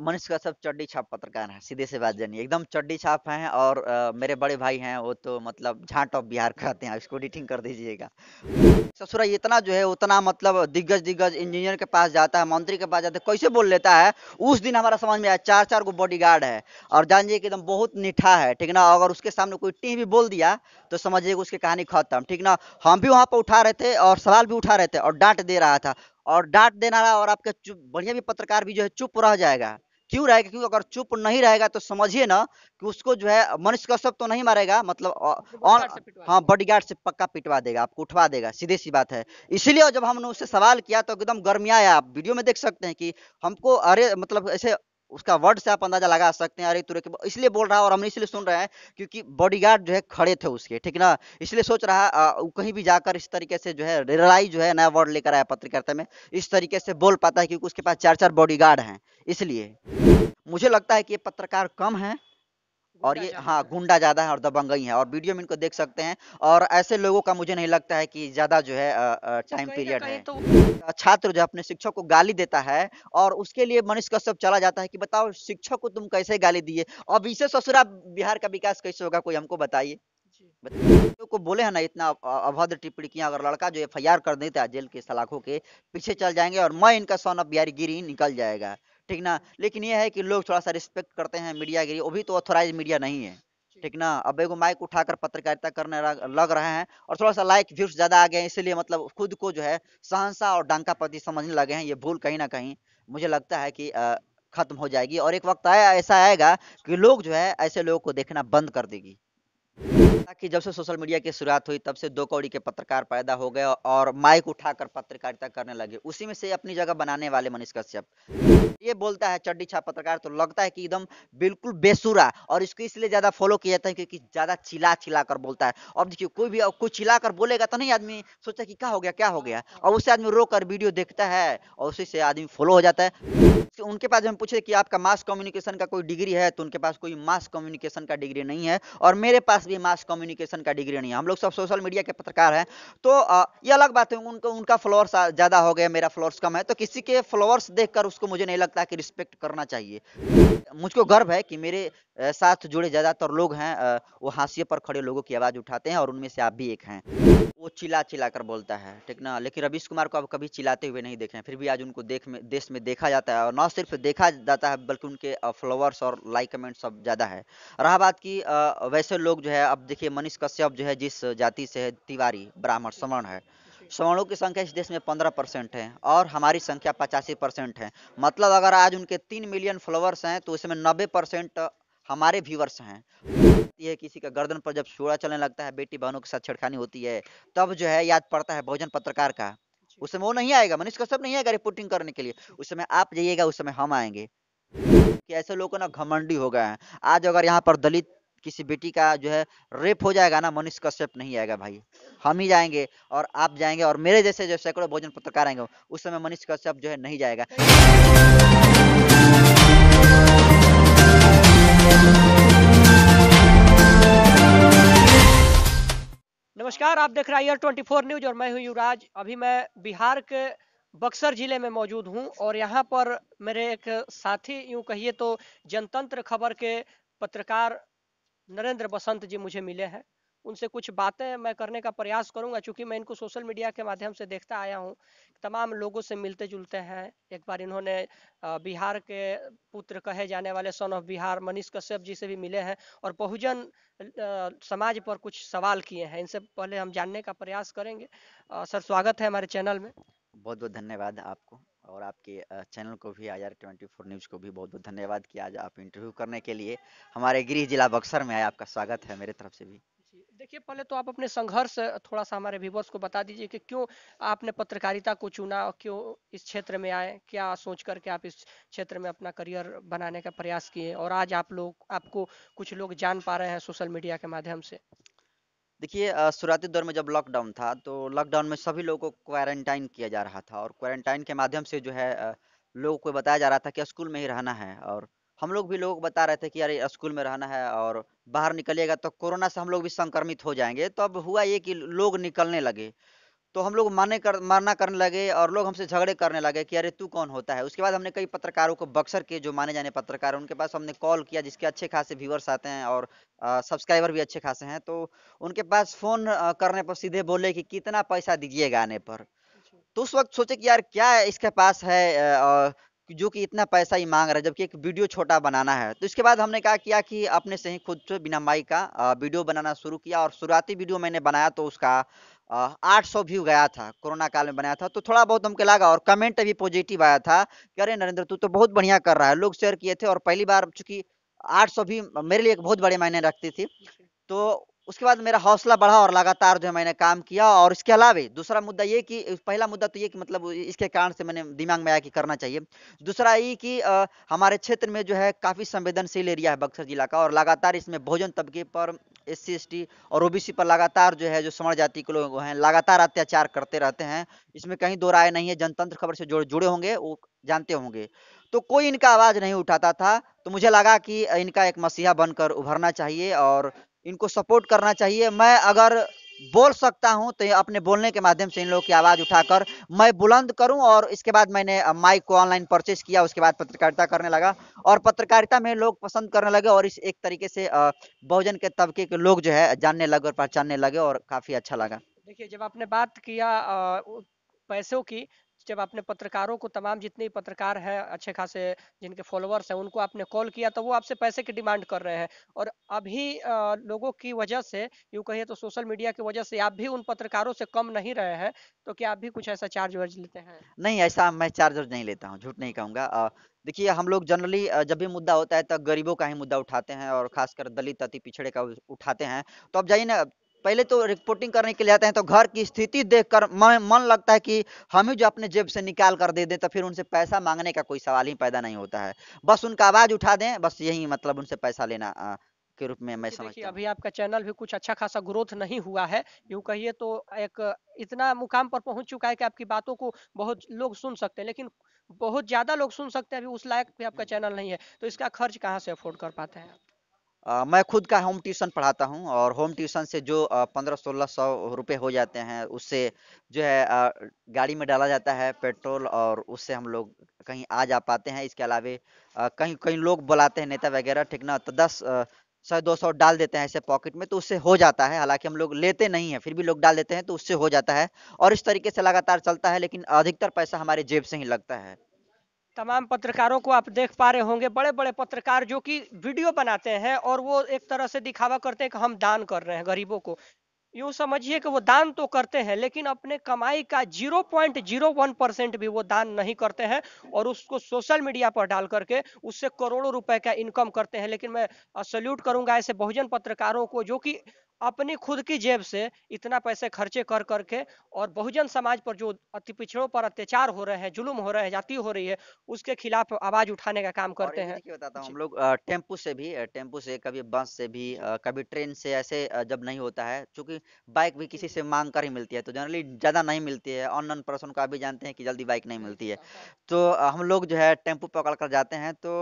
मनीष सब चड्डी छाप पत्रकार है सीधे से बात जानिए एकदम चड्डी छाप है और आ, मेरे बड़े भाई हैं वो तो मतलब झाट ऑफ बिहार कहते हैं इसको एडिटिंग कर दीजिएगा ससुराल इतना जो है उतना मतलब दिग्गज दिग्गज इंजीनियर के पास जाता है मंत्री के पास जाता है कैसे बोल लेता है उस दिन हमारा समझ में आया चार चार को बॉडी गार्ड है और जानिए कि एकदम बहुत निठा है ठीक ना अगर उसके सामने कोई टी भी बोल दिया तो समझिएगा उसकी कहानी खत्म ठीक ना हम भी वहाँ पर उठा रहे थे और सवाल भी उठा रहे थे और डांट दे रहा था और डांट देना रहा और आपका बढ़िया भी पत्रकार भी जो है चुप रह जाएगा क्यों रहेगा क्योंकि अगर चुप नहीं रहेगा तो समझिए ना कि उसको जो है मनुष्य कश्यप तो नहीं मारेगा मतलब ऑन हाँ बॉडी गार्ड से पक्का पिटवा देगा आपको उठवा देगा सीधे सी बात है इसीलिए जब हमने उससे सवाल किया तो एकदम आया आप वीडियो में देख सकते हैं कि हमको अरे मतलब ऐसे उसका वर्ड से आप अंदाजा लगा सकते हैं अरे तुरे के इसलिए बोल रहा है और हम इसलिए सुन रहे हैं क्योंकि बॉडीगार्ड जो है खड़े थे उसके ठीक ना इसलिए सोच रहा है कहीं भी जाकर इस तरीके से जो है रिलाई जो है नया वर्ड लेकर आया पत्रकारिता में इस तरीके से बोल पाता है क्योंकि उसके पास चार चार बॉडी हैं इसलिए मुझे लगता है कि ये पत्रकार कम है और ये हाँ गुंडा ज्यादा है और दबंगई है और वीडियो में इनको देख सकते हैं और ऐसे लोगों का मुझे नहीं लगता है कि ज्यादा जो है तो टाइम पीरियड है तो... छात्र जो अपने शिक्षक को गाली देता है और उसके लिए मनीष कश्यप चला जाता है कि बताओ शिक्षक को तुम कैसे गाली दिए और इसे ससुरा बिहार का विकास कैसे होगा कोई हमको बताइए को बोले है ना इतना अभद्र टिप्पणी किया अगर लड़का जो एफ आई आर कर देता है जेल के सलाखों के पीछे चल जाएंगे और मैं इनका सोन अब बिहारी गिरी निकल जाएगा ठीक ना लेकिन ये है कि लोग थोड़ा सा रिस्पेक्ट करते हैं मीडिया के लिए वो भी तो ऑथोराइज मीडिया नहीं है ठीक ना अब एगो माइक उठाकर पत्रकारिता करने लग रहे हैं और थोड़ा सा लाइक व्यूज ज्यादा आ गए हैं इसलिए मतलब खुद को जो है सहनसा और डांकापति समझने लगे हैं ये भूल कहीं ना कहीं मुझे लगता है कि खत्म हो जाएगी और एक वक्त आया ऐसा आएगा कि लोग जो है ऐसे लोगों को देखना बंद कर देगी कि जब से सोशल मीडिया की शुरुआत हुई तब से दो कौड़ी के पत्रकार पैदा हो गए और माइक उठाकर पत्रकारिता करने लगे उसी में से अपनी जगह बनाने वाले मनीष कश्यप ये बोलता है चड्डी छा पत्रकार तो लगता है कि एकदम बिल्कुल बेसुरा और इसको इसलिए ज्यादा फॉलो किया जाता है क्योंकि ज्यादा चिल्ला चिल्ला कर बोलता है अब देखिए कोई भी कोई चिल्ला कर बोलेगा तो नहीं आदमी सोचा कि क्या हो गया क्या हो गया और उससे आदमी रो कर वीडियो देखता है और उसी से आदमी फॉलो हो जाता है उनके पास हम पूछे कि आपका मास कम्युनिकेशन का कोई डिग्री है तो उनके पास कोई मास कम्युनिकेशन का डिग्री नहीं है और मेरे पास पास भी मास कम्युनिकेशन का डिग्री नहीं है हम लोग सब सोशल मीडिया के पत्रकार हैं तो ये अलग बात है उनको उनका फ्लोअर्स ज़्यादा हो गया मेरा फ्लोअर्स कम है तो किसी के फ्लोअर्स देखकर उसको मुझे नहीं लगता कि रिस्पेक्ट करना चाहिए मुझको गर्व है कि मेरे साथ जुड़े ज़्यादातर लोग हैं वो हाशिए पर खड़े लोगों की आवाज़ उठाते हैं और उनमें से आप भी एक हैं वो चिल्ला चिल्ला कर बोलता है ठीक ना लेकिन रवीश कुमार को अब कभी चिल्लाते हुए नहीं देखे फिर भी आज उनको देख में देश में देखा जाता है और न सिर्फ देखा जाता है बल्कि उनके फ्लोवर्स और लाइक कमेंट सब ज़्यादा है रहा बात की वैसे लोग जो है है अब देखिए मनीष कश्यप जो है जिस जाति से है तिवारी ब्राह्मण सवर्ण है सवर्णों की संख्या इस देश में पंद्रह परसेंट है और हमारी संख्या पचासी परसेंट है मतलब अगर आज उनके तीन मिलियन फॉलोअर्स हैं तो इसमें नब्बे परसेंट हमारे व्यूवर्स हैं ये किसी का गर्दन पर जब छोड़ा चलने लगता है बेटी बहनों के साथ छेड़खानी होती है तब जो है याद पड़ता है भोजन पत्रकार का उस समय वो नहीं आएगा मनीष कश्यप नहीं आएगा रिपोर्टिंग करने के लिए उस समय आप जाइएगा उस समय हम आएंगे कि ऐसे लोगों ना घमंडी हो गए हैं आज अगर यहाँ पर दलित किसी बेटी का जो है रेप हो जाएगा ना मनीष कश्यप नहीं आएगा भाई हम ही जाएंगे और आप जाएंगे और मेरे जैसे जो सैकड़ों भोजन पत्रकार आएंगे उस समय मनीष कश्यप जो है नहीं जाएगा नमस्कार आप देख रहे हैं ट्वेंटी फोर न्यूज और मैं हूं युवराज अभी मैं बिहार के बक्सर जिले में मौजूद हूं और यहां पर मेरे एक साथी यूं कहिए तो जनतंत्र खबर के पत्रकार नरेंद्र बसंत जी मुझे मिले हैं उनसे कुछ बातें मैं करने का प्रयास करूंगा क्योंकि मैं इनको सोशल मीडिया के माध्यम से देखता आया हूँ तमाम लोगों से मिलते जुलते हैं एक बार इन्होंने बिहार के पुत्र कहे जाने वाले सन ऑफ बिहार मनीष कश्यप जी से भी मिले हैं और बहुजन समाज पर कुछ सवाल किए हैं इनसे पहले हम जानने का प्रयास करेंगे सर स्वागत है हमारे चैनल में बहुत बहुत धन्यवाद आपको और आपके चैनल को भी I R twenty four news को भी बहुत बहुत धन्यवाद कि आज आप इंटरव्यू करने के लिए हमारे गृह जिला बक्सर में आए आपका स्वागत है मेरे तरफ से भी देखिए पहले तो आप अपने संघर्ष थोड़ा सा हमारे व्यूवर्स को बता दीजिए कि क्यों आपने पत्रकारिता को चुना और क्यों इस क्षेत्र में आए क्या सोच करके आप इस क्षेत्र में अपना करियर बनाने का प्रयास किए और आज आप लोग आपको कुछ लोग जान पा रहे हैं सोशल मीडिया के माध्यम से देखिए शुरुआती दौर में जब लॉकडाउन था तो लॉकडाउन में सभी लोगों को क्वारंटाइन किया जा रहा था और क्वारंटाइन के माध्यम से जो है लोगों को बताया जा रहा था कि स्कूल में ही रहना है और हम लोग भी लोगों को बता रहे थे कि यार स्कूल में रहना है और बाहर निकलिएगा तो कोरोना से हम लोग भी संक्रमित हो जाएंगे तो अब हुआ ये कि लोग निकलने लगे तो हम लोग माने कर मारना करने लगे और लोग हमसे झगड़े करने लगे कि अरे तू कौन होता है उसके बाद हमने कई पत्रकारों को बक्सर के जो माने जाने पत्रकार उनके पास हमने कॉल किया जिसके अच्छे खासे व्यूवर्स आते हैं और सब्सक्राइबर भी अच्छे खासे हैं तो उनके पास फ़ोन करने पर सीधे बोले कि कितना पैसा दीजिएगा आने पर तो उस वक्त सोचे कि यार क्या इसके पास है जो कि इतना पैसा ही मांग रहा है जबकि एक वीडियो छोटा बनाना है तो इसके बाद हमने कहा किया कि अपने से ही खुद से बिना माई का वीडियो बनाना शुरू किया और शुरुआती वीडियो मैंने बनाया तो उसका आठ सौ व्यू गया था कोरोना काल में बनाया था तो थोड़ा बहुत हमको लगा और कमेंट अभी पॉजिटिव आया था कि अरे नरेंद्र तू तो बहुत बढ़िया कर रहा है लोग शेयर किए थे और पहली बार चूंकि आठ सौ भी मेरे लिए एक बहुत बड़े मायने रखती थी तो उसके बाद मेरा हौसला बढ़ा और लगातार जो है मैंने काम किया और इसके अलावे दूसरा मुद्दा ये कि पहला मुद्दा तो ये कि मतलब इसके कारण से मैंने दिमाग में आया कि करना चाहिए दूसरा ये कि आ, हमारे क्षेत्र में जो है काफ़ी संवेदनशील एरिया है बक्सर जिला का और लगातार इसमें भोजन तबके पर एस सी और ओबीसी पर लगातार जो है जो समण जाति के लोग हैं लगातार अत्याचार करते रहते हैं इसमें कहीं दो राय नहीं है जनतंत्र खबर से जुड़ जुड़े होंगे वो जानते होंगे तो कोई इनका आवाज़ नहीं उठाता था तो मुझे लगा कि इनका एक मसीहा बनकर उभरना चाहिए और इनको सपोर्ट करना चाहिए मैं अगर बोल सकता हूं तो अपने बोलने के माध्यम से इन लोगों की आवाज़ उठाकर मैं बुलंद करूं और इसके बाद मैंने माइक को ऑनलाइन परचेज किया उसके बाद पत्रकारिता करने लगा और पत्रकारिता में लोग पसंद करने लगे और इस एक तरीके से बहुजन के तबके के लोग जो है जानने लगे और पहचानने लगे और काफ़ी अच्छा लगा देखिए जब आपने बात किया पैसों की जब आपने पत्रकारों को तमाम जितने पत्रकार हैं अच्छे खासे जिनके फॉलोअर्स हैं उनको आपने कॉल किया तो वो आपसे पैसे की डिमांड कर रहे हैं और अभी आ, लोगों की वजह से यूँ कहिए तो सोशल मीडिया की वजह से आप भी उन पत्रकारों से कम नहीं रहे हैं तो क्या आप भी कुछ ऐसा चार्ज वर्ज लेते हैं नहीं ऐसा मैं चार्ज वर्ज नहीं लेता हूँ झूठ नहीं कहूँगा देखिए हम लोग जनरली जब भी मुद्दा होता है तब गरीबों का ही मुद्दा उठाते हैं और खासकर दलित अति पिछड़े का उठाते हैं तो अब जाइए ना पहले तो रिपोर्टिंग करने के लिए आते हैं तो घर की स्थिति देखकर मन लगता है कि हम ही जो अपने जेब से निकाल कर दे दें तो फिर उनसे पैसा मांगने का कोई सवाल ही पैदा नहीं होता है बस उनका आवाज उठा दें बस यही मतलब उनसे पैसा लेना आ, के रूप में मैं समझता अभी आपका चैनल भी कुछ अच्छा खासा ग्रोथ नहीं हुआ है यूँ कहिए तो एक इतना मुकाम पर पहुंच चुका है कि आपकी बातों को बहुत लोग सुन सकते हैं लेकिन बहुत ज्यादा लोग सुन सकते हैं अभी उस लायक भी आपका हम्म। चैनल नहीं है तो इसका खर्च कहाँ से अफोर्ड कर पाते हैं आ, मैं खुद का होम ट्यूशन पढ़ाता हूँ और होम ट्यूशन से जो पंद्रह सोलह सौ रुपये हो जाते हैं उससे जो है आ, गाड़ी में डाला जाता है पेट्रोल और उससे हम लोग कहीं आ जा पाते हैं इसके अलावे कहीं कहीं लोग बुलाते हैं नेता वगैरह ठीक ना तो दस सौ दो सौ डाल देते हैं ऐसे पॉकेट में तो उससे हो जाता है हालांकि हम लोग लेते नहीं हैं फिर भी लोग डाल देते हैं तो उससे हो जाता है और इस तरीके से लगातार चलता है लेकिन अधिकतर पैसा हमारे जेब से ही लगता है तमाम पत्रकारों को आप देख पा रहे होंगे बड़े बड़े पत्रकार जो कि वीडियो बनाते हैं और वो एक तरह से दिखावा करते हैं कि हम दान कर रहे हैं गरीबों को यूँ समझिए कि वो दान तो करते हैं लेकिन अपने कमाई का 0.01 परसेंट भी वो दान नहीं करते हैं और उसको सोशल मीडिया पर डाल करके उससे करोड़ों रुपए का इनकम करते हैं लेकिन मैं सल्यूट करूंगा ऐसे बहुजन पत्रकारों को जो कि अपनी खुद की जेब से इतना पैसे खर्चे कर करके और बहुजन समाज पर जो अति पिछड़ों पर अत्याचार हो रहे हैं जुलूम हो रहे हैं जाति हो रही है उसके खिलाफ आवाज उठाने का काम करते हैं हम लोग टेम्पू से भी टेम्पू से कभी बस से भी कभी ट्रेन से ऐसे जब नहीं होता है चूंकि बाइक भी किसी से मांग कर ही मिलती है तो जनरली ज्यादा नहीं मिलती है अन पर्सन का भी जानते हैं कि जल्दी बाइक नहीं मिलती है हाँ। तो हम लोग जो है टेम्पू पकड़ कर जाते हैं तो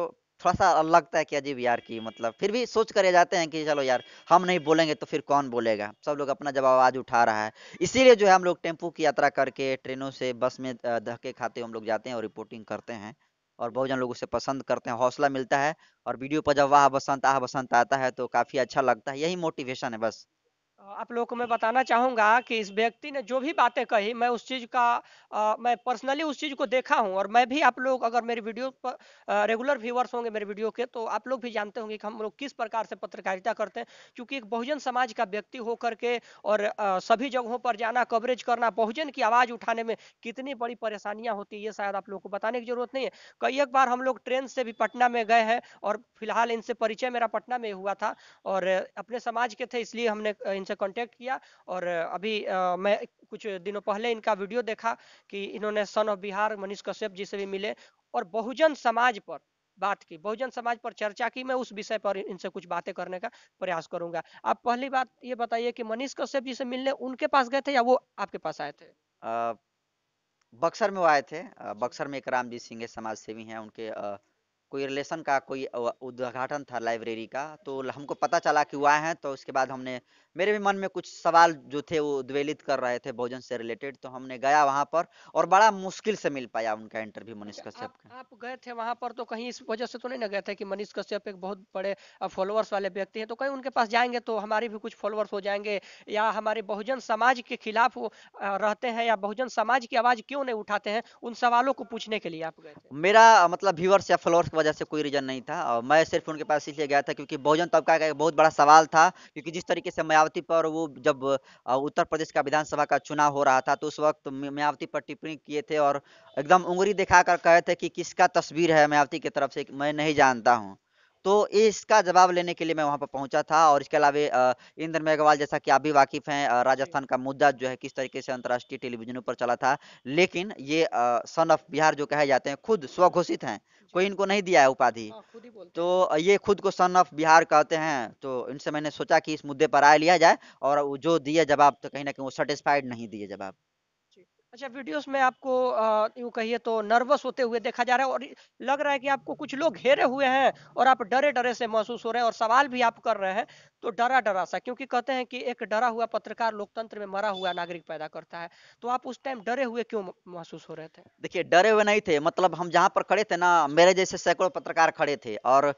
थोड़ा-सा लगता है कि अजीब यार की मतलब फिर भी सोच कर जाते हैं कि चलो यार, हम नहीं बोलेंगे तो फिर कौन बोलेगा? सब लोग अपना जब आवाज़ उठा रहा है। इसीलिए जो है हम लोग टेम्पू की यात्रा करके, ट्रेनों से, बस में अ, धक्के खाते हम लोग जाते हैं और रिपोर्टिंग करते हैं और बहुत जन लोग उसे पसंद करते हैं, हौसला मिलता है और वीडियो पर जब वाह बसंत आह बसंत आता है तो काफ़ी अच्छा लगता है। यही मोटिवेशन है बस। आप लोगों को मैं बताना चाहूँगा कि इस व्यक्ति ने जो भी बातें कही मैं उस चीज़ का आ, मैं पर्सनली उस चीज़ को देखा हूँ और मैं भी आप लोग अगर मेरी वीडियो पर आ, रेगुलर व्यूवर्स होंगे मेरे वीडियो के तो आप लोग भी जानते होंगे कि हम लोग किस प्रकार से पत्रकारिता करते हैं क्योंकि एक बहुजन समाज का व्यक्ति होकर के और आ, सभी जगहों पर जाना कवरेज करना बहुजन की आवाज़ उठाने में कितनी बड़ी परेशानियाँ होती है ये शायद आप लोग को बताने की जरूरत नहीं है कई एक बार हम लोग ट्रेन से भी पटना में गए हैं और फिलहाल इनसे परिचय मेरा पटना में हुआ था और अपने समाज के थे इसलिए हमने इनसे से कांटेक्ट किया और अभी मैं कुछ दिनों पहले इनका वीडियो देखा कि इन्होंने सन ऑफ बिहार मनीष कश्यप जी से भी मिले और बहुजन समाज पर बात की बहुजन समाज पर चर्चा की मैं उस विषय पर इनसे कुछ बातें करने का प्रयास करूंगा आप पहली बात ये बताइए कि मनीष कश्यप जी से मिलने उनके पास गए थे या वो आपके पास आए थे बक्सर में वो आए थे बक्सर में एक राम जी सिंह समाज सेवी हैं उनके आ, कोई रिलेशन का कोई उद्घाटन था लाइब्रेरी का तो हमको पता चला कि हुआ है तो उसके बाद हमने मेरे भी मन में कुछ सवाल जो थे वो उद्वेलित कर रहे थे भोजन से रिलेटेड तो हमने गया वहाँ पर और बड़ा मुश्किल से मिल पाया उनका इंटरव्यू मनीष अच्छा, कश्यप का आप गए थे वहाँ पर तो कहीं इस वजह से तो नहीं गए थे कि मनीष कश्यप एक बहुत बड़े फॉलोअर्स वाले व्यक्ति हैं तो कहीं उनके पास जाएंगे तो हमारे भी कुछ फॉलोअर्स हो जाएंगे या हमारे बहुजन समाज के खिलाफ रहते हैं या बहुजन समाज की आवाज क्यों नहीं उठाते हैं उन सवालों को पूछने के लिए आप गए मेरा मतलब व्यूअर्स या फॉलोअर्स वजह से कोई रीजन नहीं था और मैं सिर्फ उनके पास इसलिए गया था क्योंकि बहुजन तबका का एक बहुत बड़ा सवाल था क्योंकि जिस तरीके से मायावती पर वो जब उत्तर प्रदेश का विधानसभा का चुनाव हो रहा था तो उस वक्त मायावती पर टिप्पणी किए थे और एकदम उंगली दिखाकर कहे थे कि किसका तस्वीर है मायावती की तरफ से मैं नहीं जानता हूँ तो इसका जवाब लेने के लिए मैं वहां पर पहुंचा था और इसके अलावा इंद्र मेघवाल जैसा कि आप भी वाकिफ हैं राजस्थान का मुद्दा जो है किस तरीके से अंतर्राष्ट्रीय टेलीविजनों पर चला था लेकिन ये सन ऑफ बिहार जो कहे जाते हैं खुद स्वघोषित हैं कोई इनको नहीं दिया है उपाधि हाँ, तो ये खुद को सन ऑफ बिहार कहते हैं तो इनसे मैंने सोचा कि इस मुद्दे पर राय लिया जाए और जो दिए जवाब तो कहीं ना कहीं वो सेटिस्फाइड नहीं दिए जवाब अच्छा वीडियोस में आपको यूँ कहिए तो नर्वस होते हुए देखा जा रहा है और लग रहा है कि आपको कुछ लोग घेरे हुए हैं और आप डरे डरे से महसूस हो रहे हैं और सवाल भी आप कर रहे हैं तो डरा डरा सा क्योंकि कहते हैं कि एक डरा हुआ पत्रकार लोकतंत्र में मरा हुआ नागरिक पैदा करता है तो आप उस टाइम डरे हुए क्यों महसूस हो रहे थे देखिए डरे हुए नहीं थे मतलब हम जहाँ पर खड़े थे ना मेरे जैसे सैकड़ों पत्रकार खड़े थे और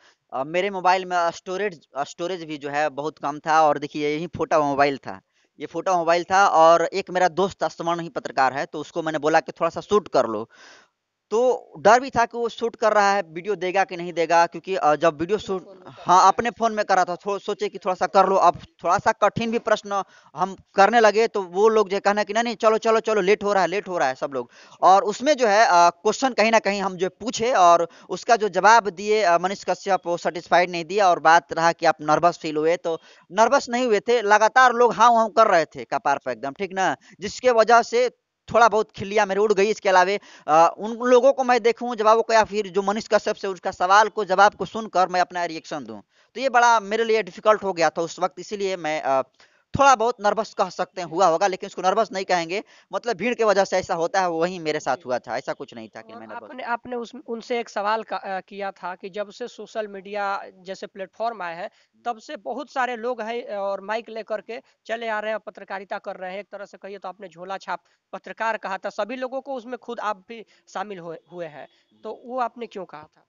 मेरे मोबाइल में स्टोरेज स्टोरेज भी जो है बहुत कम था और देखिए यही फोटा मोबाइल था ये फोटो मोबाइल था और एक मेरा दोस्त था ही पत्रकार है तो उसको मैंने बोला कि थोड़ा सा शूट कर लो तो डर भी था कि वो शूट कर रहा है वीडियो देगा कि नहीं देगा क्योंकि जब वीडियो शूट हाँ अपने फ़ोन में करा था सोचे कि थोड़ा सा कर लो अब थोड़ा सा कठिन भी प्रश्न हम करने लगे तो वो लोग जो कहना कि नहीं नहीं चलो चलो चलो लेट हो रहा है लेट हो रहा है सब लोग और उसमें जो है क्वेश्चन कहीं ना कहीं हम जो पूछे और उसका जो जवाब दिए मनीष कश्यप वो सेटिस्फाइड नहीं दिया और बात रहा कि आप नर्वस फील हुए तो नर्वस नहीं हुए थे लगातार लोग हाँ हाँ कर रहे थे कपार पर एकदम ठीक ना जिसके वजह से थोड़ा बहुत खिलिया मेरी उड़ गई इसके अलावे उन लोगों को मैं देखूं जवाब को या फिर जो मनीष कश्यप से उसका सवाल को जवाब को सुनकर मैं अपना रिएक्शन दूँ तो ये बड़ा मेरे लिए डिफिकल्ट हो गया था उस वक्त इसीलिए मैं थोड़ा बहुत नर्वस कह सकते हैं हुआ होगा लेकिन उसको नर्वस नहीं कहेंगे मतलब भीड़ के वजह से ऐसा होता है वही मेरे साथ हुआ था ऐसा कुछ नहीं था कि हाँ, मैंने आपने आपने उस, उनसे एक सवाल किया था कि जब से सोशल मीडिया जैसे प्लेटफॉर्म आए हैं तब से बहुत सारे लोग हैं और माइक लेकर के चले आ रहे हैं पत्रकारिता कर रहे हैं एक तरह से कहिए तो आपने झोला छाप पत्रकार कहा था सभी लोगों को उसमें खुद आप भी शामिल हुए हैं तो वो आपने क्यों कहा था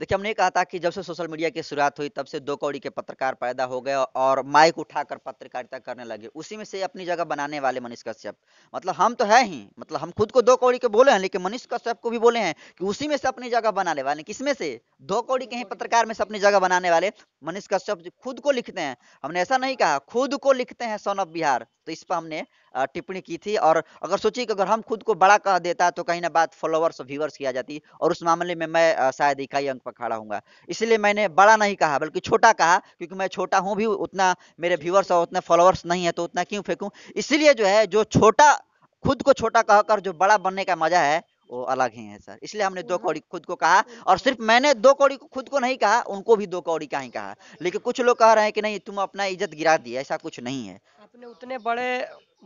देखिए हमने कहा था कि जब से सोशल मीडिया की शुरुआत हुई तब से दो कौड़ी के पत्रकार पैदा हो गए और माइक उठाकर पत्रकारिता करने लगे उसी में से अपनी जगह बनाने वाले मनीष कश्यप मतलब हम तो है ही मतलब हम खुद को दो कौड़ी के बोले हैं लेकिन मनीष कश्यप को भी बोले हैं कि उसी में से अपनी जगह बनाने वाले किसमें से दो कौड़ी के ही पत्रकार में से अपनी जगह बनाने वाले मनीष कश्यप खुद को लिखते हैं हमने ऐसा नहीं कहा खुद को लिखते हैं सन ऑफ बिहार तो इस पर हमने टिप्पणी की थी और अगर सोचिए कि अगर हम खुद को बड़ा कह देता तो कहीं ना बात फॉलोअर्स व्यूवर्स की आ जाती और उस मामले में मैं शायद इकाई अंक पर खड़ा हूँ इसलिए मैंने बड़ा नहीं कहा बल्कि छोटा कहा क्योंकि मैं छोटा हूँ भी उतना मेरे व्यूवर्स और उतने फॉलोअर्स नहीं है तो उतना क्यों फेंकूँ इसलिए जो है जो छोटा खुद को छोटा कहकर जो बड़ा बनने का मजा है वो अलग ही है सर इसलिए हमने दो हाँ। कौड़ी खुद को कहा और सिर्फ मैंने दो कौड़ी को खुद को नहीं कहा उनको भी दो कौड़ी का ही कहा लेकिन कुछ लोग कह रहे हैं कि नहीं तुम अपना इज्जत गिरा दिया ऐसा कुछ नहीं है आपने उतने बड़े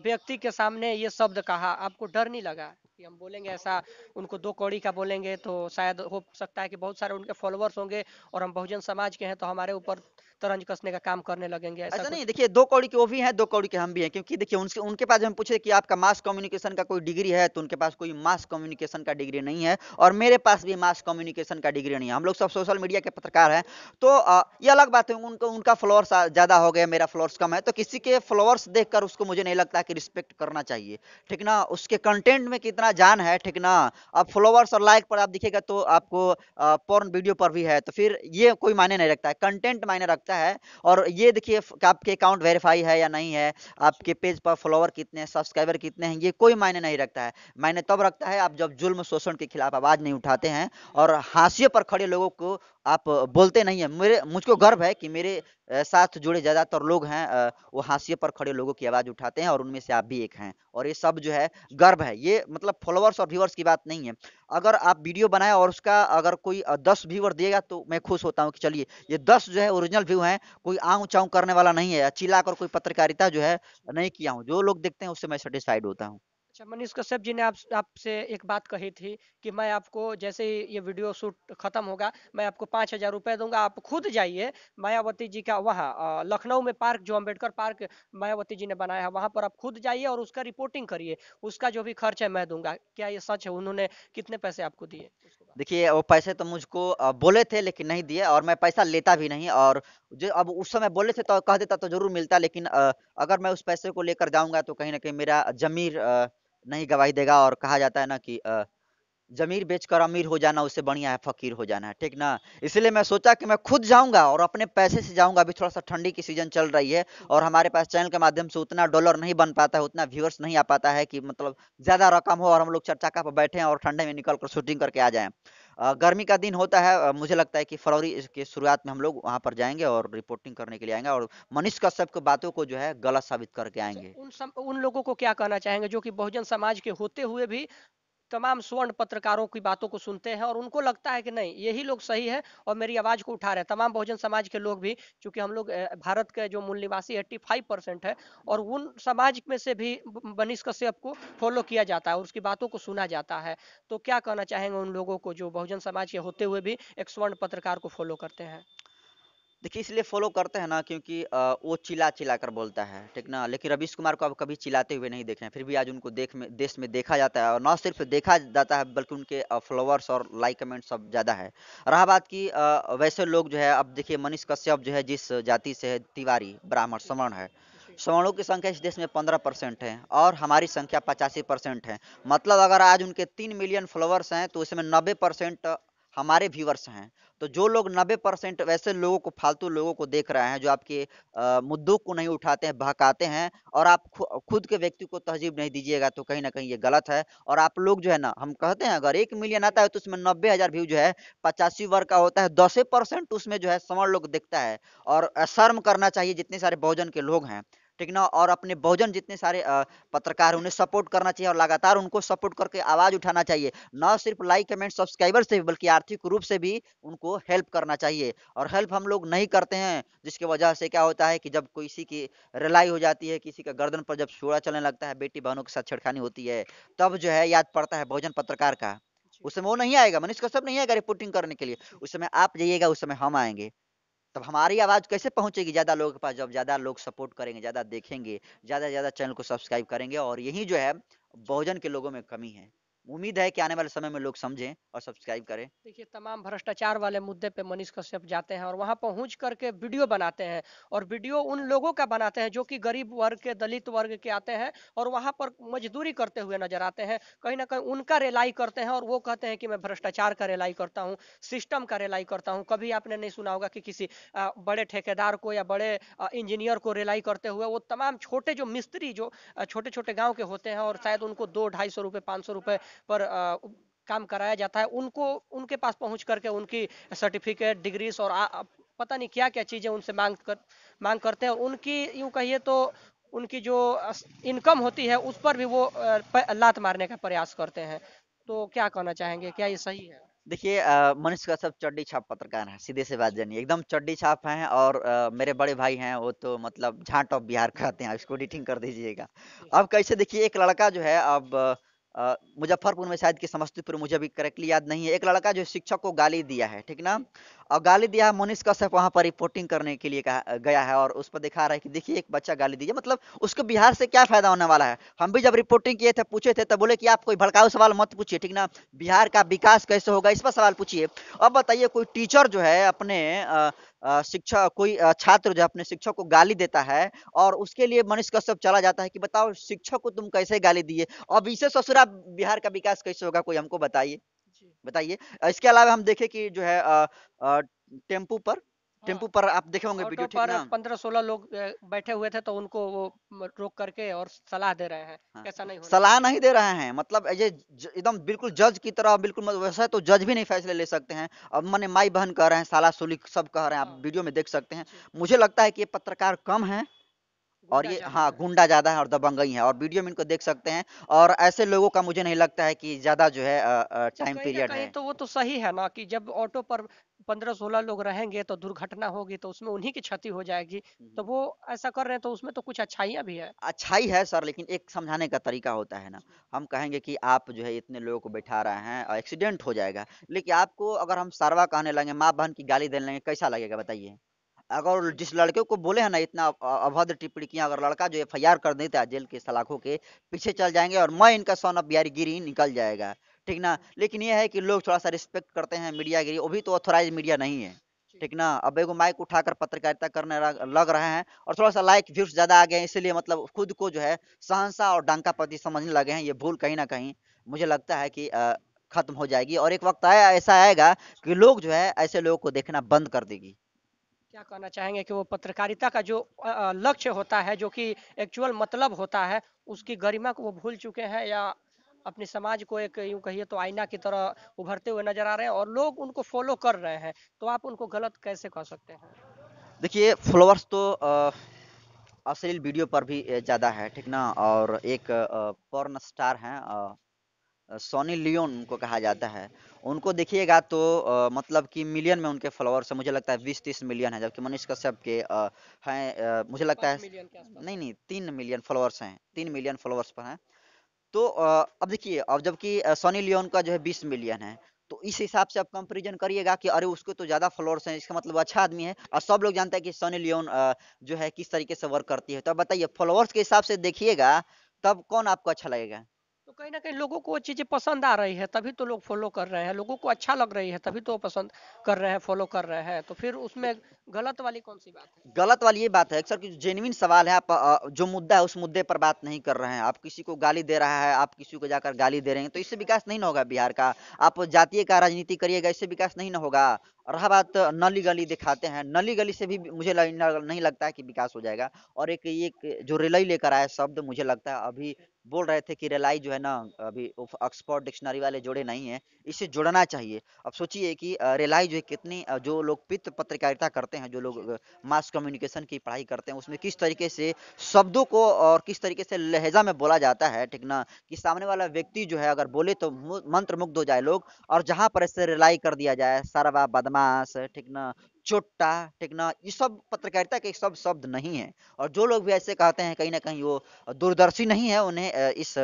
व्यक्ति के सामने ये शब्द कहा आपको डर नहीं लगा कि हम बोलेंगे ऐसा उनको दो कौड़ी का बोलेंगे तो शायद हो सकता है कि बहुत सारे उनके फॉलोअर्स होंगे और हम बहुजन समाज के हैं तो हमारे ऊपर तरंज कसने का काम करने लगेंगे ऐसा, ऐसा अच्छा नहीं देखिए दो कौड़ी के वो भी हैं दो कौड़ी के हम भी हैं क्योंकि देखिए उनके उनके पास हम पूछे कि आपका मास कम्युनिकेशन का कोई डिग्री है तो उनके पास कोई मास कम्युनिकेशन का डिग्री नहीं है और मेरे पास भी मास कम्युनिकेशन का डिग्री नहीं है हम लोग सब सोशल मीडिया के पत्रकार हैं तो ये अलग बात है उनको उनका फ्लोअर्स ज़्यादा हो गया मेरा फ्लोअर्स कम है तो किसी के फ्लोअर्स देखकर उसको मुझे नहीं लगता की रिस्पेक्ट करना चाहिए ठीक ना उसके कंटेंट में कितना जान है ठीक ना अब फॉलोवर्स और लाइक पर आप दिखेगा तो आपको पोर्न वीडियो पर भी है तो फिर ये कोई मायने नहीं रखता है कंटेंट मायने रखता है और ये देखिए आपके अकाउंट वेरीफाई है या नहीं है आपके पेज पर फॉलोवर कितने हैं सब्सक्राइबर कितने हैं ये कोई मायने नहीं रखता है मायने तब रखता है आप जब जुल्म शोषण के खिलाफ आवाज़ नहीं उठाते हैं और हाशिए पर खड़े लोगों को आप बोलते नहीं है मेरे मुझको गर्व है कि मेरे साथ जुड़े ज़्यादातर लोग हैं वो हाशिए पर खड़े लोगों की आवाज़ उठाते हैं और उनमें से आप भी एक हैं और ये सब जो है गर्व है ये मतलब फॉलोअर्स और व्यूअर्स की बात नहीं है अगर आप वीडियो बनाए और उसका अगर कोई दस व्यूअर देगा तो मैं खुश होता हूँ कि चलिए ये दस जो है ओरिजिनल व्यू है कोई आऊ चाऊँ करने वाला नहीं है चिल्ला कर कोई पत्रकारिता जो है नहीं किया हूँ जो लोग देखते हैं उससे मैं सेटिस्फाइड होता हूँ अच्छा मनीष कश्यप जी ने आप आपसे एक बात कही थी कि मैं आपको जैसे ही ये वीडियो शूट खत्म होगा मैं आपको पाँच हजार रुपये दूंगा आप खुद जाइए मायावती जी का वहाँ लखनऊ में पार्क जो अम्बेडकर पार्क मायावती जी ने बनाया है वहाँ पर आप खुद जाइए और उसका रिपोर्टिंग करिए उसका जो भी खर्च है मैं दूंगा क्या ये सच है उन्होंने कितने पैसे आपको दिए देखिए वो पैसे तो मुझको बोले थे लेकिन नहीं दिए और मैं पैसा लेता भी नहीं और जो अब उस समय बोले थे तो कह देता तो जरूर मिलता लेकिन अगर मैं उस पैसे को लेकर जाऊंगा तो कहीं ना कहीं मेरा जमीर नहीं गवाही देगा और कहा जाता है ना कि जमीर बेचकर अमीर हो जाना उससे बढ़िया है फकीर हो जाना है ठीक ना इसलिए मैं सोचा कि मैं खुद जाऊंगा और अपने पैसे से जाऊंगा अभी थोड़ा सा ठंडी की सीजन चल रही है और हमारे पास चैनल के माध्यम से उतना डॉलर नहीं बन पाता है उतना व्यूअर्स नहीं आ पाता है कि मतलब ज्यादा रकम हो और हम लोग चर्चा का बैठे और ठंडे में निकल कर शूटिंग करके आ जाए गर्मी का दिन होता है मुझे लगता है कि फरवरी के शुरुआत में हम लोग वहाँ पर जाएंगे और रिपोर्टिंग करने के लिए आएंगे और मनीष कश्यप की बातों को जो है गलत साबित करके अच्छा, आएंगे उन सम, उन लोगों को क्या कहना चाहेंगे जो कि बहुजन समाज के होते हुए भी तमाम स्वर्ण पत्रकारों की बातों को सुनते हैं और उनको लगता है कि नहीं यही लोग सही है और मेरी आवाज को उठा रहे हैं तमाम बहुजन समाज के लोग भी चूंकि हम लोग भारत के जो मूल निवासी एट्टी फाइव परसेंट है और उन समाज में से भी मनीष कश्यप को फॉलो किया जाता है और उसकी बातों को सुना जाता है तो क्या कहना चाहेंगे उन लोगों को जो बहुजन समाज के होते हुए भी एक स्वर्ण पत्रकार को फॉलो करते हैं देखिए इसलिए फॉलो करते हैं ना क्योंकि वो चिल्ला चिल्ला कर बोलता है ठीक ना लेकिन रवीश कुमार को अब कभी चिल्लाते हुए नहीं देखे हैं फिर भी आज उनको देख में देश में देखा जाता है और ना सिर्फ देखा जाता है बल्कि उनके फॉलोअर्स और लाइक कमेंट सब ज़्यादा है रहा बात की वैसे लोग जो है अब देखिए मनीष कश्यप जो है जिस जाति से है तिवारी ब्राह्मण सवर्ण है सवर्णों की संख्या इस देश में पंद्रह परसेंट है और हमारी संख्या पचासी परसेंट है मतलब अगर आज उनके तीन मिलियन फॉलोअर्स हैं तो इसमें नब्बे परसेंट हमारे व्यूवर्स हैं तो जो लोग 90 परसेंट वैसे लोगों को फालतू लोगों को देख रहे हैं जो आपके मुद्दों को नहीं उठाते हैं बहकाते हैं और आप खुद के व्यक्ति को तहजीब नहीं दीजिएगा तो कहीं ना कहीं ये गलत है और आप लोग जो है ना हम कहते हैं अगर एक मिलियन आता है तो उसमें नब्बे हजार व्यू जो है पचासी वर्ग का होता है दस उसमें जो है समर लोग देखता है और शर्म करना चाहिए जितने सारे बहुजन के लोग हैं ठीक ना और अपने बहुजन जितने सारे पत्रकार उन्हें सपोर्ट करना चाहिए और लगातार उनको सपोर्ट करके आवाज उठाना चाहिए न सिर्फ लाइक कमेंट सब्सक्राइबर से बल्कि आर्थिक रूप से भी उनको हेल्प करना चाहिए और हेल्प हम लोग नहीं करते हैं जिसकी वजह से क्या होता है कि जब किसी की रिलाई हो जाती है किसी का गर्दन पर जब छोड़ा चलने लगता है बेटी बहनों के साथ छेड़खानी होती है तब जो है याद पड़ता है बहुजन पत्रकार का उस समय वो नहीं आएगा मनीष कश्यप नहीं आएगा रिपोर्टिंग करने के लिए उस समय आप जाइएगा उस समय हम आएंगे तब हमारी आवाज़ कैसे पहुंचेगी ज़्यादा लोगों के पास जब ज़्यादा लोग सपोर्ट करेंगे ज़्यादा देखेंगे ज़्यादा से ज़्यादा चैनल को सब्सक्राइब करेंगे और यही जो है बहुजन के लोगों में कमी है उम्मीद है कि आने वाले समय में लोग समझें और सब्सक्राइब करें देखिए तमाम भ्रष्टाचार वाले मुद्दे पे मनीष कश्यप जाते हैं और वहाँ पहुंच करके वीडियो बनाते हैं और वीडियो उन लोगों का बनाते हैं जो कि गरीब वर्ग के दलित वर्ग के आते हैं और वहाँ पर मजदूरी करते हुए नजर आते हैं कहीं ना कहीं उनका रिलाई करते हैं और वो कहते हैं कि मैं भ्रष्टाचार का रिलाई करता हूँ सिस्टम का रिलाई करता हूँ कभी आपने नहीं सुना होगा कि किसी बड़े ठेकेदार को या बड़े इंजीनियर को रिलाई करते हुए वो तमाम छोटे जो मिस्त्री जो छोटे छोटे गाँव के होते हैं और शायद उनको दो ढाई सौ रुपये पाँच सौ रुपये पर काम कराया जाता है उनको उनके पास पहुंच करके उनकी सर्टिफिकेट डिग्रीज और आ, पता नहीं क्या क्या चीज़ें उनसे मांग कर मांग करते हैं और उनकी यूँ कहिए तो उनकी जो इनकम होती है उस पर भी वो लात मारने का प्रयास करते हैं तो क्या कहना चाहेंगे क्या ये सही है देखिए मनुष्य का सब चड्डी छाप पत्रकार है सीधे से बात जानिए एकदम चड्डी छाप हैं और आ, मेरे बड़े भाई हैं वो तो मतलब झांट ऑफ बिहार कहते हैं इसको एडिटिंग कर दीजिएगा अब कैसे देखिए एक लड़का जो है अब आ, मुजफ्फरपुर में शायद कि समस्तीपुर मुझे भी करेक्टली याद नहीं है एक लड़का जो शिक्षक को गाली दिया है ठीक ना और गाली दिया है मोनिश कश्यप वहां पर रिपोर्टिंग करने के लिए गया है और उस पर दिखा रहा है कि देखिए एक बच्चा गाली दीजिए मतलब उसको बिहार से क्या फायदा होने वाला है हम भी जब रिपोर्टिंग किए थे पूछे थे तो बोले कि आप कोई भड़काऊ सवाल मत पूछिए ठीक ना बिहार का विकास कैसे होगा इस पर सवाल पूछिए अब बताइए कोई टीचर जो है अपने शिक्षा कोई छात्र जो अपने शिक्षक को गाली देता है और उसके लिए मनीष कश्यप चला जाता है कि बताओ शिक्षक को तुम कैसे गाली दिए और इसे ससुरा बिहार का विकास कैसे होगा कोई हमको बताइए बताइए इसके अलावा हम देखें कि जो है टेम्पू पर टेम्पू हाँ। पर आप देखे होंगे वीडियो ठीक पंद्रह सोलह लोग बैठे हुए थे तो उनको वो रोक करके और सलाह दे रहे हैं हाँ। ऐसा नहीं सलाह नहीं दे रहे हैं मतलब ये एकदम बिल्कुल जज की तरह बिल्कुल वैसा तो जज भी नहीं फैसले ले सकते हैं अब मैंने माई बहन कह रहे हैं साला सोली सब कह रहे हैं आप हाँ। वीडियो में देख सकते हैं मुझे लगता है की ये पत्रकार कम है और ये हाँ गुंडा ज्यादा है और दबंगई है और वीडियो में इनको देख सकते हैं और ऐसे लोगों का मुझे नहीं लगता है कि ज्यादा जो है टाइम पीरियड तो है तो वो तो सही है ना कि जब ऑटो पर पंद्रह सोलह लोग रहेंगे तो दुर्घटना होगी तो उसमें उन्हीं की क्षति हो जाएगी तो वो ऐसा कर रहे हैं तो उसमें तो कुछ अच्छाइयाँ भी है अच्छाई है सर लेकिन एक समझाने का तरीका होता है ना हम कहेंगे कि आप जो है इतने लोगों को बैठा रहे हैं और एक्सीडेंट हो जाएगा लेकिन आपको अगर हम सरवा कहने लगे माँ बहन की गाली देने लगे कैसा लगेगा बताइए अगर जिस लड़के को बोले है ना इतना अभद्र टिप्पणी किया अगर लड़का जो एफ कर देता है जेल के सलाखों के पीछे चल जाएंगे और मैं इनका सोन अब गिरी निकल जाएगा ठीक ना लेकिन ये है कि लोग थोड़ा सा रिस्पेक्ट करते हैं मीडिया गिरी वो भी तो ऑथोराइज मीडिया नहीं है ठीक ना अब एगो माइक उठाकर पत्रकारिता करने लग रहे हैं और थोड़ा सा लाइक व्यूज ज्यादा आ गए हैं इसलिए मतलब खुद को जो है सहनसा और डांकापति समझने लगे हैं ये भूल कहीं ना कहीं मुझे लगता है कि खत्म हो जाएगी और एक वक्त आया ऐसा आएगा कि लोग जो है ऐसे लोगों को देखना बंद कर देगी क्या कहना चाहेंगे कि वो पत्रकारिता का जो लक्ष्य होता है जो कि एक्चुअल मतलब होता है उसकी गरिमा को वो भूल चुके हैं या अपने समाज को एक यूं कहिए तो आईना की तरह उभरते हुए नजर आ रहे हैं और लोग उनको फॉलो कर रहे हैं तो आप उनको गलत कैसे कह सकते हैं देखिए फॉलोअर्स तो अश्लील वीडियो पर भी ज़्यादा है ठीक ना और एक पर्न स्टार हैं सोनी लियोन उनको कहा जाता है उनको देखिएगा तो आ, मतलब कि मिलियन में उनके फॉलोअर्स है मुझे लगता है बीस तीस मिलियन है जबकि मनीष कश्यप के हैं मुझे लगता है नहीं नहीं तीन मिलियन फॉलोअर्स हैं तीन मिलियन फॉलोअर्स पर हैं तो आ, अब देखिए अब जबकि सोनी लियोन का जो है बीस मिलियन है तो इस हिसाब से आप कंपेरिजन करिएगा कि अरे उसको तो ज़्यादा फॉलोअर्स हैं इसका मतलब अच्छा आदमी है और सब लोग जानते हैं कि सोनी लियोन जो है किस तरीके से वर्क करती है तो बताइए फॉलोअर्स के हिसाब से देखिएगा तब कौन आपको अच्छा लगेगा तो कहीं ना कहीं लोगों को वो चीज़ें पसंद आ रही है तभी तो लोग फॉलो कर रहे हैं लोगों को अच्छा लग रही है तभी तो पसंद कर रहे हैं फॉलो कर रहे हैं तो फिर उसमें गलत वाली कौन सी बात है गलत वाली ये बात है सर कि जेन्यन सवाल है आप जो मुद्दा है उस मुद्दे पर बात नहीं कर रहे हैं आप किसी को गाली दे रहा है आप किसी को जाकर गाली दे रहे हैं तो इससे विकास नहीं होगा बिहार का आप जातीय का राजनीति करिएगा इससे विकास नहीं ना होगा रहा बात नली गली दिखाते हैं नली गली से भी मुझे नहीं लगता है कि विकास हो जाएगा और एक ये जो रिलई लेकर आया शब्द मुझे लगता है अभी बोल रहे थे कि रिलाई जो है ना अभी ऑक्सफोर्ड डिक्शनरी वाले जोड़े नहीं है इससे जुड़ना चाहिए अब सोचिए कि रिलाई जो है कितनी जो लोग पित्त पत्रकारिता करते हैं जो लोग मास कम्युनिकेशन की पढ़ाई करते हैं उसमें किस तरीके से शब्दों को और किस तरीके से लहजा में बोला जाता है ठीक ना कि सामने वाला व्यक्ति जो है अगर बोले तो मंत्र मुग्ध हो जाए लोग और जहाँ पर इससे रिलाई कर दिया जाए सरवा बदमाश ठीक ना चोट्टा ना ये सब पत्रकारिता के सब शब्द नहीं है और जो लोग भी ऐसे कहते हैं कहीं ना कहीं वो दूरदर्शी नहीं है उन्हें इस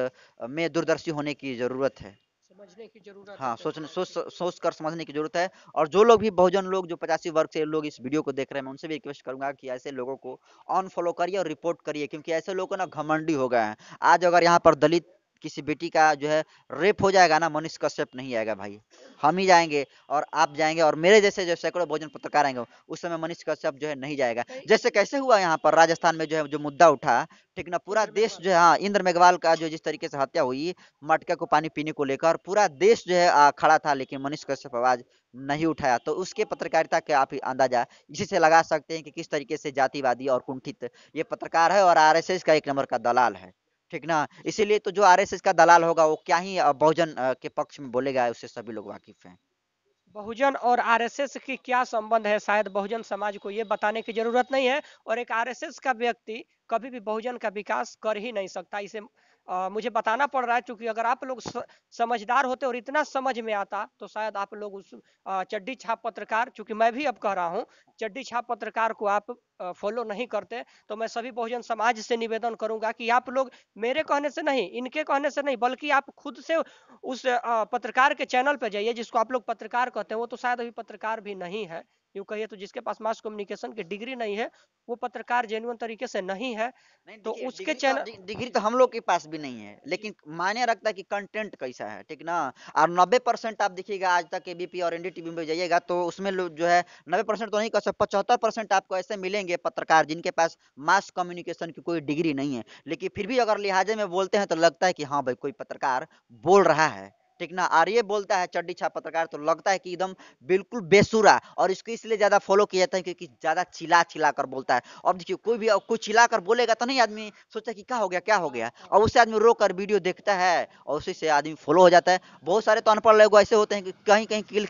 में दूरदर्शी होने की जरूरत है समझने की जरूरत हाँ सोचने सोच सोच कर समझने की जरूरत है और जो लोग भी बहुजन लोग जो पचासी वर्ग से लोग इस वीडियो को देख रहे हैं मैं उनसे भी रिक्वेस्ट करूंगा कि ऐसे लोगों को अनफॉलो करिए और रिपोर्ट करिए क्योंकि ऐसे लोगों ना घमंडी हो गए हैं आज अगर यहाँ पर दलित किसी बेटी का जो है रेप हो जाएगा ना मनीष कश्यप नहीं आएगा भाई हम ही जाएंगे और आप जाएंगे और मेरे जैसे जो सैकड़ों भोजन पत्रकार आएंगे उस समय मनीष कश्यप जो है नहीं जाएगा जैसे कैसे हुआ यहाँ पर राजस्थान में जो है जो मुद्दा उठा ठीक ना पूरा देश जो है हाँ इंद्र मेघवाल का जो जिस तरीके से हत्या हुई मटका को पानी पीने को लेकर पूरा देश जो है खड़ा था लेकिन मनीष कश्यप आवाज नहीं उठाया तो उसके पत्रकारिता के आप अंदाजा इसी से लगा सकते हैं कि किस तरीके से जातिवादी और कुंठित ये पत्रकार है और आर का एक नंबर का दलाल है ठीक ना इसीलिए तो जो आरएसएस का दलाल होगा वो क्या ही बहुजन के पक्ष में बोलेगा उससे सभी लोग वाकिफ हैं बहुजन और आरएसएस की क्या संबंध है शायद बहुजन समाज को ये बताने की जरूरत नहीं है और एक आरएसएस का व्यक्ति कभी भी बहुजन का विकास कर ही नहीं सकता इसे आ, मुझे बताना पड़ रहा है क्योंकि अगर आप लोग समझदार होते और इतना समझ में आता तो शायद आप लोग उस चड्डी छाप पत्रकार क्योंकि मैं भी अब कह रहा हूँ चड्डी छाप पत्रकार को आप फॉलो नहीं करते तो मैं सभी बहुजन समाज से निवेदन करूंगा कि आप लोग मेरे कहने से नहीं इनके कहने से नहीं बल्कि आप खुद से उस पत्रकार के चैनल पर जाइए जिसको आप लोग पत्रकार कहते हैं वो तो शायद अभी पत्रकार भी नहीं है यूं कहिए तो जिसके पास मास कम्युनिकेशन की डिग्री नहीं है वो पत्रकार जेन्युन तरीके से नहीं है नहीं, तो उसके चैनल डिग्री तो, तो हम लोग के पास भी नहीं है लेकिन मायने रखता है कि कंटेंट कैसा है ठीक ना और 90 परसेंट आप देखिएगा आज तक एबीपी और एनडीटीवी में जाइएगा तो उसमें जो है 90 परसेंट तो नहीं कह सकते पचहत्तर परसेंट आपको ऐसे मिलेंगे पत्रकार जिनके पास मास कम्युनिकेशन की कोई डिग्री नहीं है लेकिन फिर भी अगर लिहाजे में बोलते हैं तो लगता है कि हाँ भाई कोई पत्रकार बोल रहा है ठीक ना और ये बोलता है चड्डी छा पत्रकार तो लगता है कि एकदम बिल्कुल बेसुरा और इसको इसलिए ज्यादा फॉलो किया जाता है क्योंकि ज्यादा चिल्ला चिल्ला कर बोलता है अब देखिए कोई भी कोई चिल्ला कर बोलेगा तो नहीं आदमी सोचता कि क्या हो गया क्या हो गया और उससे आदमी रो कर वीडियो देखता है और उसी से आदमी फॉलो हो जाता है बहुत सारे तो अनपढ़ लोग ऐसे होते हैं कि कहीं कहीं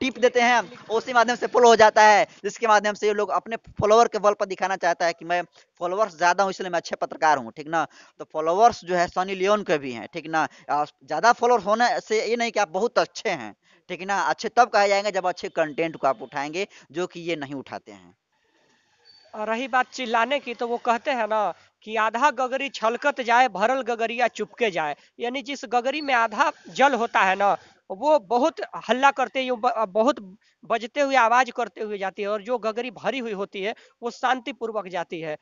टिप देते हैं उसी माध्यम से फॉलो हो जाता है जिसके माध्यम से ये लोग अपने फॉलोअर के बल पर दिखाना चाहता है कि मैं फॉलोअर्स ज्यादा हूँ इसलिए मैं अच्छे पत्रकार हूँ ठीक ना तो फॉलोअर्स जो है सोनी लियोन के भी हैं ठीक ना ज्यादा फॉलोअर होने से ये नहीं कि आप बहुत अच्छे हैं ठीक ना अच्छे तब कहा जाएंगे जब अच्छे कंटेंट को आप उठाएंगे जो कि ये नहीं उठाते हैं रही बात चिल्लाने की तो वो कहते हैं ना कि आधा गगरी छलकत जाए भरल गगरिया चुपके जाए यानी जिस गगरी में आधा जल होता है ना वो बहुत हल्ला करते हुए बहुत बजते हुए आवाज करते हुए जाती है और जो गगरी भरी हुई होती है वो शांतिपूर्वक जाती है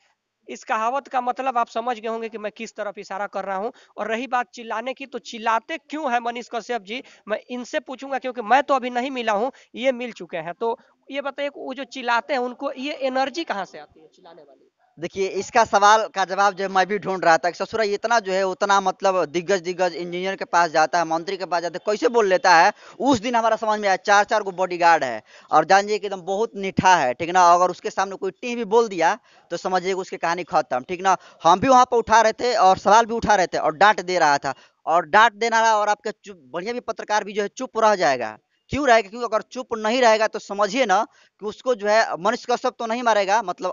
इस कहावत का मतलब आप समझ गए होंगे कि मैं किस तरफ इशारा कर रहा हूं और रही बात चिल्लाने की तो चिल्लाते क्यों है मनीष कश्यप जी मैं इनसे पूछूंगा क्योंकि मैं तो अभी नहीं मिला हूं ये मिल चुके हैं तो ये बताइए वो जो चिल्लाते हैं उनको ये एनर्जी कहाँ से आती है चिल्लाने वाली देखिए इसका सवाल का जवाब जो है मैं भी ढूंढ रहा था कि ससुरा इतना जो है उतना मतलब दिग्गज दिग्गज इंजीनियर के पास जाता है मंत्री के पास जाता है तो कैसे बोल लेता है उस दिन हमारा समझ में आया चार चार को बॉडी गार्ड है और जान जाइए कि एकदम बहुत निठा है ठीक ना अगर उसके सामने कोई टी भी बोल दिया तो समझिए उसकी कहानी खत्म ठीक ना हम भी वहाँ पर उठा रहे थे और सवाल भी उठा रहे थे और डांट दे रहा था और डांट देना रहा और आपके बढ़िया भी पत्रकार भी जो है चुप रह जाएगा क्यों रहेगा क्योंकि अगर चुप नहीं रहेगा तो समझिए ना कि उसको जो है मनुष्य कश्यप तो नहीं मारेगा मतलब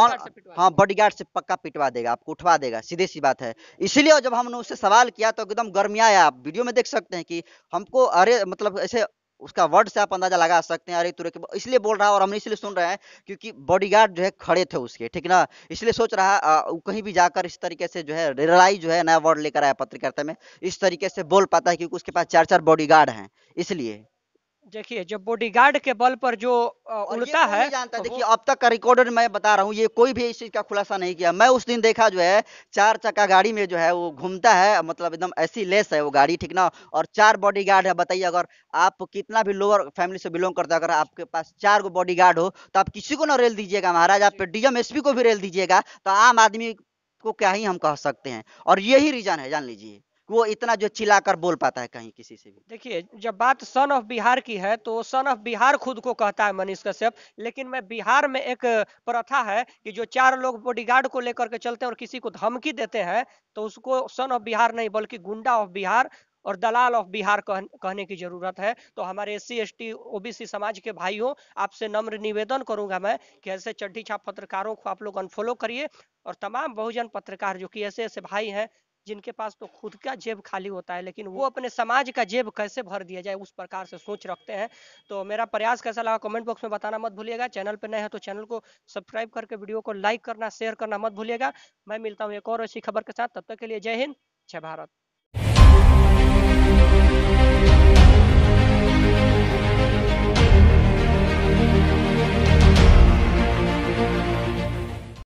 ऑन हाँ बॉडी गार्ड से पक्का पिटवा देगा आपको उठवा देगा सीधे सी बात है इसीलिए जब हमने उससे सवाल किया तो एकदम गर्मी आया आप वीडियो में देख सकते हैं कि हमको अरे मतलब ऐसे उसका वर्ड से आप अंदाजा लगा सकते हैं अरे तुरे के इसलिए बोल रहा है और हम इसलिए सुन रहे हैं क्योंकि बॉडीगार्ड जो है खड़े थे उसके ठीक ना इसलिए सोच रहा है कहीं भी जाकर इस तरीके से जो है रिलाई जो है नया वर्ड लेकर आया पत्रकारिता में इस तरीके से बोल पाता है क्योंकि उसके पास चार चार बॉडी हैं इसलिए देखिए जब बॉडीगार्ड के बल पर जो उल्टा है जानता तो देखिए अब तक का रिकॉर्डेड मैं बता रहा हूँ ये कोई भी इस चीज का खुलासा नहीं किया मैं उस दिन देखा जो है चार चक्का गाड़ी में जो है वो घूमता है मतलब एकदम ऐसी लेस है वो गाड़ी ठीक ना और चार बॉडीगार्ड है बताइए अगर आप कितना भी लोअर फैमिली से बिलोंग करते अगर आपके पास चार गो बॉडी हो तो आप किसी को ना रेल दीजिएगा महाराज आप डीएम को भी रेल दीजिएगा तो आम आदमी को क्या ही हम कह सकते हैं और यही रीजन है जान लीजिए वो इतना जो चिल्लाकर बोल पाता है कहीं किसी से भी देखिए जब बात सन ऑफ बिहार की है तो सन ऑफ बिहार खुद को कहता है मनीष कश्यप लेकिन मैं बिहार में एक प्रथा है कि जो चार लोग बॉडीगार्ड को लेकर के चलते हैं और किसी को धमकी देते हैं तो उसको सन ऑफ बिहार नहीं बल्कि गुंडा ऑफ बिहार और दलाल ऑफ बिहार कहने की जरूरत है तो हमारे S C S T OBC समाज के भाइयों आपसे नम्र निवेदन करूंगा मैं कि ऐसे चड्ढी छाप पत्रकारों को आप लोग अनफॉलो करिए और तमाम बहुजन पत्रकार जो कि ऐसे ऐसे भाई हैं जिनके पास तो खुद का जेब खाली होता है लेकिन वो अपने समाज का जेब कैसे भर दिया जाए उस प्रकार से सोच रखते हैं तो मेरा प्रयास कैसा लगा कमेंट बॉक्स में बताना मत भूलिएगा चैनल पर नए हैं तो चैनल को सब्सक्राइब करके वीडियो को लाइक करना शेयर करना मत भूलिएगा मैं मिलता हूँ एक और अच्छी खबर के साथ तब तक के लिए जय हिंद जय भारत